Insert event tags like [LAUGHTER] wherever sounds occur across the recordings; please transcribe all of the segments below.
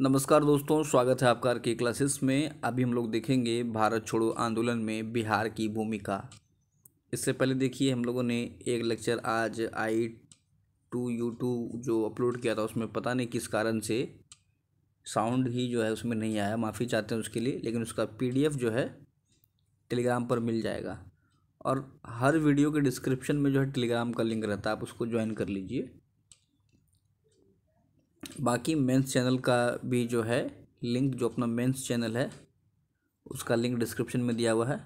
नमस्कार दोस्तों स्वागत है आपका के क्लासेस में अभी हम लोग देखेंगे भारत छोड़ो आंदोलन में बिहार की भूमिका इससे पहले देखिए हम लोगों ने एक लेक्चर आज आई टू यू टू जो अपलोड किया था उसमें पता नहीं किस कारण से साउंड ही जो है उसमें नहीं आया माफ़ी चाहते हैं उसके लिए लेकिन उसका पी जो है टेलीग्राम पर मिल जाएगा और हर वीडियो के डिस्क्रिप्शन में जो है टेलीग्राम का लिंक रहता है आप उसको ज्वाइन कर लीजिए बाकी मेंस चैनल का भी जो है लिंक जो अपना मेंस चैनल है उसका लिंक डिस्क्रिप्शन में दिया हुआ है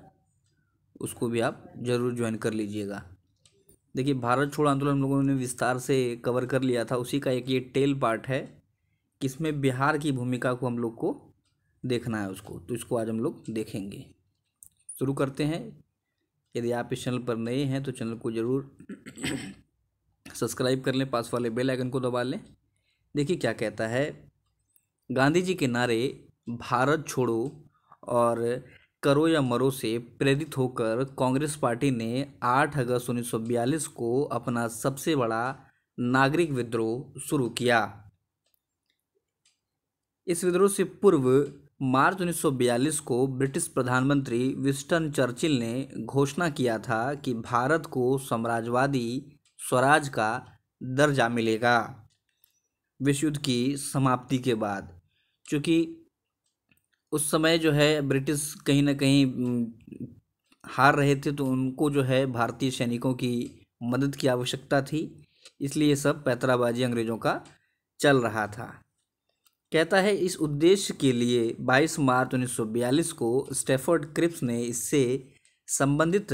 उसको भी आप ज़रूर ज्वाइन कर लीजिएगा देखिए भारत छोड़ आंदोलन लोगों ने विस्तार से कवर कर लिया था उसी का एक ये टेल पार्ट है कि इसमें बिहार की भूमिका को हम लोग को देखना है उसको तो इसको आज हम लोग देखेंगे शुरू करते हैं यदि आप इस चैनल पर नए हैं तो चैनल को ज़रूर सब्सक्राइब [COUGHS] कर लें पास वाले बेल आइकन को दबा लें देखिए क्या कहता है गांधी जी के नारे भारत छोड़ो और करो या मरो से प्रेरित होकर कांग्रेस पार्टी ने 8 अगस्त उन्नीस को अपना सबसे बड़ा नागरिक विद्रोह शुरू किया इस विद्रोह से पूर्व मार्च 1942 को ब्रिटिश प्रधानमंत्री विस्टन चर्चिल ने घोषणा किया था कि भारत को साम्राज्यवादी स्वराज का दर्जा मिलेगा विश्व युद्ध की समाप्ति के बाद चूँकि उस समय जो है ब्रिटिश कहीं ना कहीं हार रहे थे तो उनको जो है भारतीय सैनिकों की मदद की आवश्यकता थी इसलिए ये सब पैतराबाजी अंग्रेज़ों का चल रहा था कहता है इस उद्देश्य के लिए 22 मार्च 1942 को स्टेफर्ड क्रिप्स ने इससे संबंधित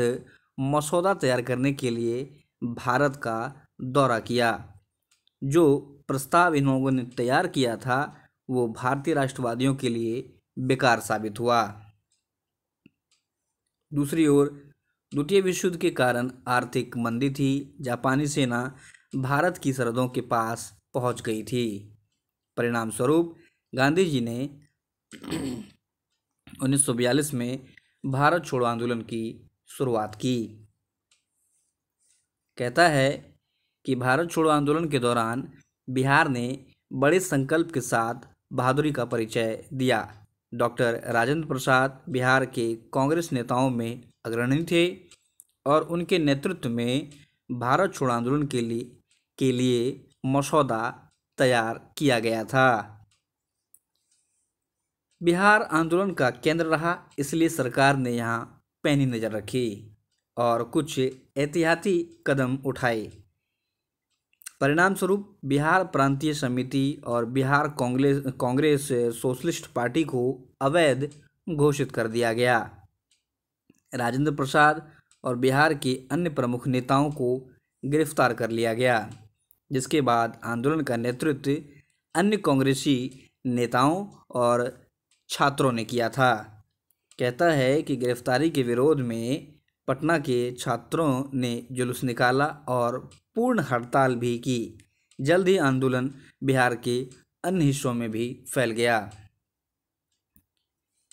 मसौदा तैयार करने के लिए भारत का दौरा किया जो प्रस्ताव इन लोगों ने तैयार किया था वो भारतीय राष्ट्रवादियों के लिए बेकार साबित हुआ दूसरी ओर द्वितीय विश्व युद्ध के कारण आर्थिक मंदी थी जापानी सेना भारत की सरहदों के पास पहुंच गई थी परिणाम स्वरूप गांधी जी ने 1942 में भारत छोड़ो आंदोलन की शुरुआत की कहता है कि भारत छोड़ो आंदोलन के दौरान बिहार ने बड़े संकल्प के साथ बहादुरी का परिचय दिया डॉक्टर राजेंद्र प्रसाद बिहार के कांग्रेस नेताओं में अग्रणी थे और उनके नेतृत्व में भारत छोड़ आंदोलन के लिए के लिए मसौदा तैयार किया गया था बिहार आंदोलन का केंद्र रहा इसलिए सरकार ने यहाँ पैनी नज़र रखी और कुछ एहतियाती कदम उठाए परिणाम स्वरूप बिहार प्रांतीय समिति और बिहार कांग्रेस कांग्रेस सोशलिस्ट पार्टी को अवैध घोषित कर दिया गया राजेंद्र प्रसाद और बिहार के अन्य प्रमुख नेताओं को गिरफ्तार कर लिया गया जिसके बाद आंदोलन का नेतृत्व अन्य कांग्रेसी नेताओं और छात्रों ने किया था कहता है कि गिरफ्तारी के विरोध में पटना के छात्रों ने जुलूस निकाला और पूर्ण हड़ताल भी की जल्द ही आंदोलन बिहार के अन्य हिस्सों में भी फैल गया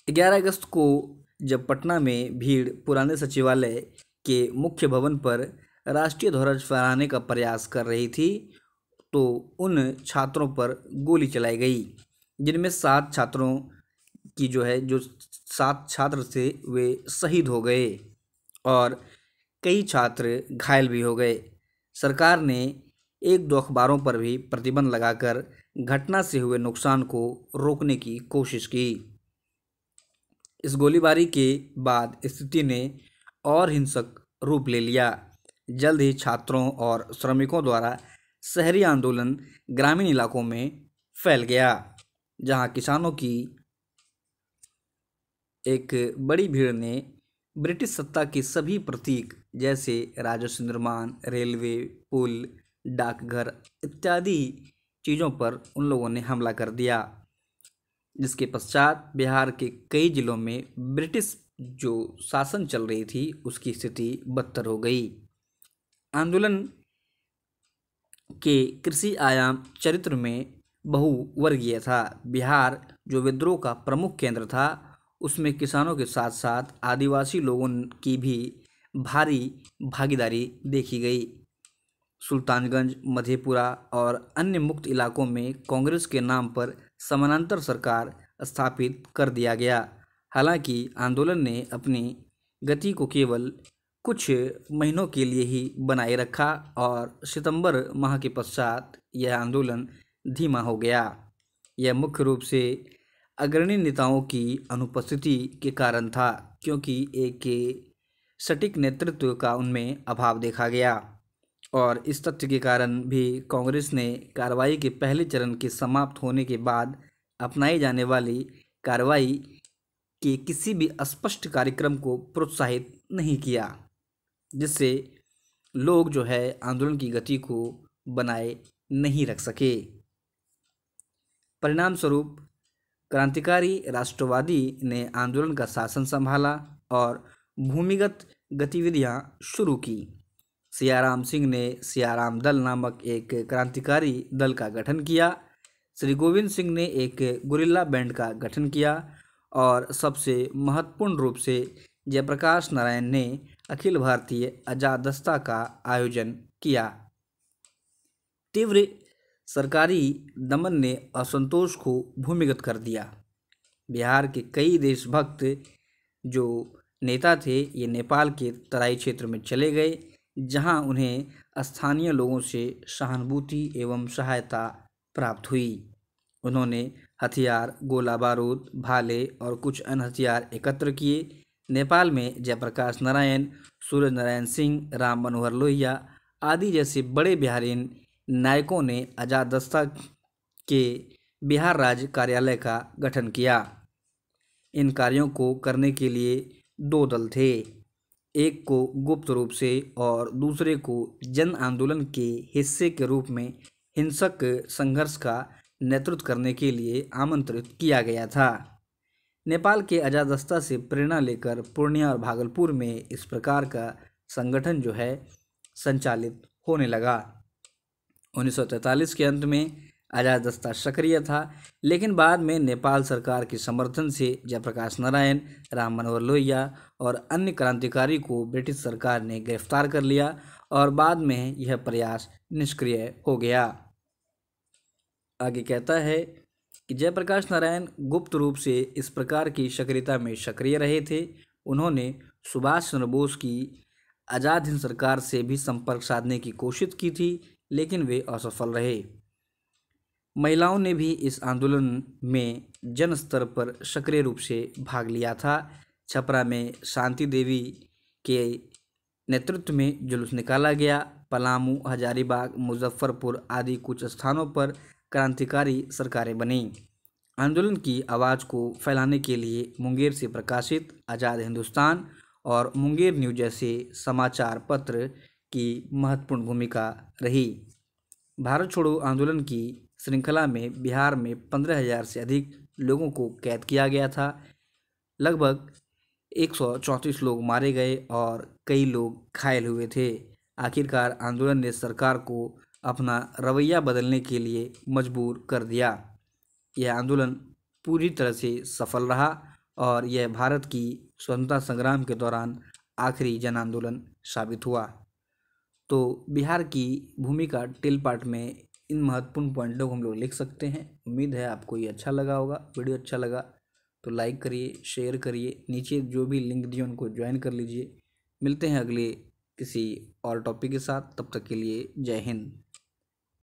11 अगस्त को जब पटना में भीड़ पुराने सचिवालय के मुख्य भवन पर राष्ट्रीय ध्वज फहराने का प्रयास कर रही थी तो उन छात्रों पर गोली चलाई गई जिनमें सात छात्रों की जो है जो सात छात्र थे वे शहीद हो गए और कई छात्र घायल भी हो गए सरकार ने एक दो अखबारों पर भी प्रतिबंध लगाकर घटना से हुए नुकसान को रोकने की कोशिश की इस गोलीबारी के बाद स्थिति ने और हिंसक रूप ले लिया जल्द ही छात्रों और श्रमिकों द्वारा शहरी आंदोलन ग्रामीण इलाकों में फैल गया जहां किसानों की एक बड़ी भीड़ ने ब्रिटिश सत्ता के सभी प्रतीक जैसे राजस्व निर्माण रेलवे पुल डाकघर इत्यादि चीज़ों पर उन लोगों ने हमला कर दिया जिसके पश्चात बिहार के कई ज़िलों में ब्रिटिश जो शासन चल रही थी उसकी स्थिति बदतर हो गई आंदोलन के कृषि आयाम चरित्र में बहुवर्गीय था बिहार जो विद्रोह का प्रमुख केंद्र था उसमें किसानों के साथ साथ आदिवासी लोगों की भी भारी भागीदारी देखी गई सुल्तानगंज मधेपुरा और अन्य मुक्त इलाकों में कांग्रेस के नाम पर समानांतर सरकार स्थापित कर दिया गया हालांकि आंदोलन ने अपनी गति को केवल कुछ महीनों के लिए ही बनाए रखा और सितंबर माह के पश्चात यह आंदोलन धीमा हो गया यह मुख्य रूप से अग्रणी नेताओं की अनुपस्थिति के कारण था क्योंकि एक के सटीक नेतृत्व का उनमें अभाव देखा गया और इस तथ्य के कारण भी कांग्रेस ने कार्रवाई के पहले चरण के समाप्त होने के बाद अपनाई जाने वाली कार्रवाई के किसी भी स्पष्ट कार्यक्रम को प्रोत्साहित नहीं किया जिससे लोग जो है आंदोलन की गति को बनाए नहीं रख सके परिणाम स्वरूप क्रांतिकारी राष्ट्रवादी ने आंदोलन का शासन संभाला और भूमिगत गतिविधियां शुरू की सियाराम सिंह ने सियाराम दल नामक एक क्रांतिकारी दल का गठन किया श्री गोविंद सिंह ने एक गुरिल्ला बैंड का गठन किया और सबसे महत्वपूर्ण रूप से जयप्रकाश नारायण ने अखिल भारतीय अजादस्ता का आयोजन किया तीव्र सरकारी दमन ने असंतोष को भूमिगत कर दिया बिहार के कई देशभक्त जो नेता थे ये नेपाल के तराई क्षेत्र में चले गए जहां उन्हें स्थानीय लोगों से सहानुभूति एवं सहायता प्राप्त हुई उन्होंने हथियार गोला बारूद भाले और कुछ अन्य हथियार एकत्र किए नेपाल में जयप्रकाश नारायण सूर्य नारायण सिंह राम मनोहर लोहिया आदि जैसे बड़े बिहारीन नायकों ने अजादस्ता के बिहार राज्य कार्यालय का गठन किया इन कार्यों को करने के लिए दो दल थे एक को गुप्त रूप से और दूसरे को जन आंदोलन के हिस्से के रूप में हिंसक संघर्ष का नेतृत्व करने के लिए आमंत्रित किया गया था नेपाल के अजादस्ता से प्रेरणा लेकर पूर्णिया और भागलपुर में इस प्रकार का संगठन जो है संचालित होने लगा उन्नीस के अंत में आज़ाद दस्ता सक्रिय था लेकिन बाद में नेपाल सरकार के समर्थन से जयप्रकाश नारायण राम मनोहर लोहिया और अन्य क्रांतिकारी को ब्रिटिश सरकार ने गिरफ्तार कर लिया और बाद में यह प्रयास निष्क्रिय हो गया आगे कहता है कि जयप्रकाश नारायण गुप्त रूप से इस प्रकार की सक्रियता में सक्रिय रहे थे उन्होंने सुभाष चंद्र बोस की आज़ाद हिंद सरकार से भी संपर्क साधने की कोशिश की थी लेकिन वे असफल रहे महिलाओं ने भी इस आंदोलन में जन स्तर पर सक्रिय रूप से भाग लिया था छपरा में शांति देवी के नेतृत्व में जुलूस निकाला गया पलामू हजारीबाग मुजफ्फरपुर आदि कुछ स्थानों पर क्रांतिकारी सरकारें बनी आंदोलन की आवाज़ को फैलाने के लिए मुंगेर से प्रकाशित आज़ाद हिंदुस्तान और मुंगेर न्यूज जैसे समाचार पत्र की महत्वपूर्ण भूमिका रही भारत छोड़ो आंदोलन की श्रृंखला में बिहार में पंद्रह हजार से अधिक लोगों को कैद किया गया था लगभग एक सौ चौंतीस लोग मारे गए और कई लोग घायल हुए थे आखिरकार आंदोलन ने सरकार को अपना रवैया बदलने के लिए मजबूर कर दिया यह आंदोलन पूरी तरह से सफल रहा और यह भारत की स्वतंत्रता संग्राम के दौरान आखिरी जन आंदोलन साबित हुआ तो बिहार की भूमिका टिल पार्ट में इन महत्वपूर्ण पॉइंटों को हम लोग लिख सकते हैं उम्मीद है आपको ये अच्छा लगा होगा वीडियो अच्छा लगा तो लाइक करिए शेयर करिए नीचे जो भी लिंक दिए उनको ज्वाइन कर लीजिए मिलते हैं अगले किसी और टॉपिक के साथ तब तक के लिए जय हिंद